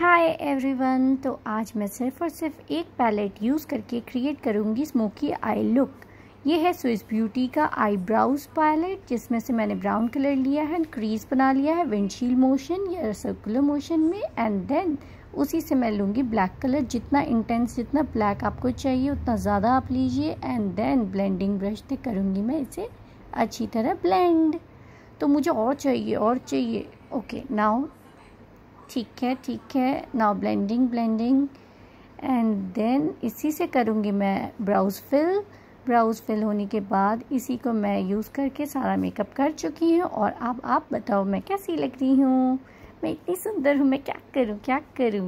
hi everyone तो आज मैं सिर्फ और सिर्फ एक पैलेट यूज़ करके क्रिएट करूँगी स्मोकी आई लुक ये है स्विस ब्यूटी का आई ब्राउज पैलेट जिसमें से मैंने ब्राउन कलर लिया है एंड क्रीज बना लिया है विंडशील्ड मोशन या सर्कुलर मोशन में एंड देन उसी से मैं लूँगी ब्लैक कलर जितना इंटेंस जितना ब्लैक आपको चाहिए उतना ज़्यादा आप लीजिए एंड देन ब्लेंडिंग ब्रश से करूँगी मैं इसे अच्छी तरह ब्लेंड तो मुझे और चाहिए और चाहिए ओके नाउ ठीक है ठीक है now blending blending and then इसी से करूँगी मैं ब्राउज फिल ब्राउज फिल होने के बाद इसी को मैं यूज़ करके सारा मेकअप कर चुकी हूँ और अब आप बताओ मैं कैसी लग रही हूँ मैं इतनी सुंदर हूँ मैं क्या करूँ क्या करूँ